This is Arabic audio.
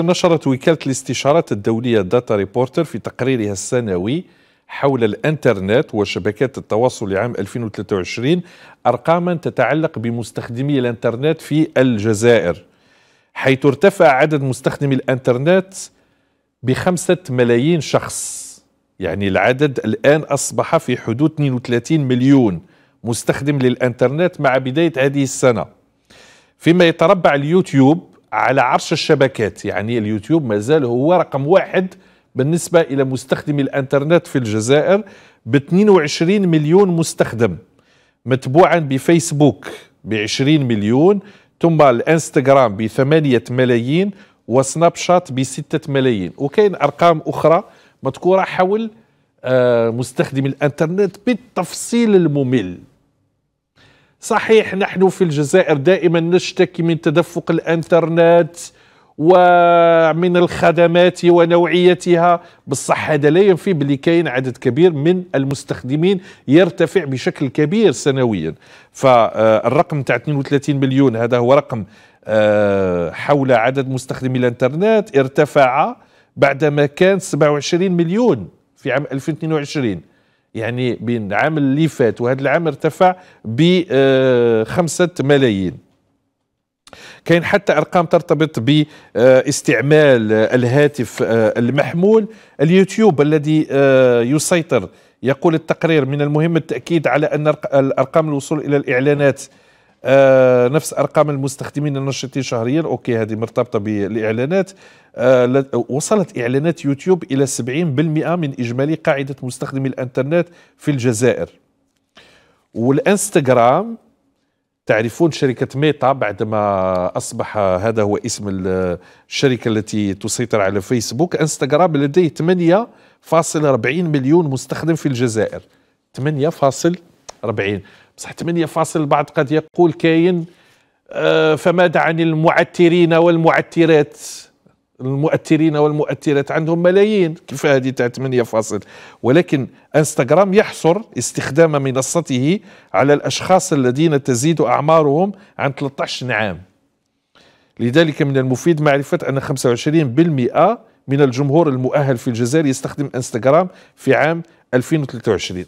نشرت وكالة الاستشارات الدولية داتا ريبورتر في تقريرها السنوي حول الانترنت وشبكات التواصل لعام 2023 أرقاما تتعلق بمستخدمي الانترنت في الجزائر حيث ارتفع عدد مستخدمي الانترنت بخمسة ملايين شخص يعني العدد الآن أصبح في حدود 32 مليون مستخدم للانترنت مع بداية هذه السنة فيما يتربع اليوتيوب على عرش الشبكات يعني اليوتيوب ما زال هو رقم واحد بالنسبة إلى مستخدمي الأنترنت في الجزائر ب 22 مليون مستخدم متبوعا بفيسبوك ب 20 مليون ثم الانستغرام ب 8 ملايين وسناب شات ب 6 ملايين وكاين ارقام اخرى مذكوره حول آه، مستخدمي الانترنت بالتفصيل الممل صحيح نحن في الجزائر دائما نشتكي من تدفق الانترنت ومن الخدمات ونوعيتها بصح هذا لا ينفي بلي كاين عدد كبير من المستخدمين يرتفع بشكل كبير سنويا فالرقم تاع 32 مليون هذا هو رقم آه، حول عدد مستخدمي الانترنت ارتفع بعدما كان 27 مليون في عام 2022 يعني بين العام اللي فات وهذا العام ارتفع ب 5 آه، ملايين كاين حتى ارقام ترتبط باستعمال آه، آه، الهاتف المحمول اليوتيوب الذي يسيطر يقول التقرير من المهم التاكيد على ان ارقام الوصول الى الاعلانات آه نفس ارقام المستخدمين النشطين شهريا اوكي هذه مرتبطه بالاعلانات آه وصلت اعلانات يوتيوب الى 70% من اجمالي قاعده مستخدمي الانترنت في الجزائر والانستغرام تعرفون شركة ميتا بعدما أصبح هذا هو اسم الشركة التي تسيطر على فيسبوك انستغرام لديه 8.40 مليون مستخدم في الجزائر 8.40 40 بصح 8 فاصل البعض قد يقول كاين آه، فماذا عن المعترين والمعترات المؤثرين والمؤثرات عندهم ملايين كيف هذه تاع 8 فاصل ولكن انستغرام يحصر استخدام منصته على الاشخاص الذين تزيد اعمارهم عن 13 عام لذلك من المفيد معرفه ان 25% من الجمهور المؤهل في الجزائر يستخدم انستغرام في عام 2023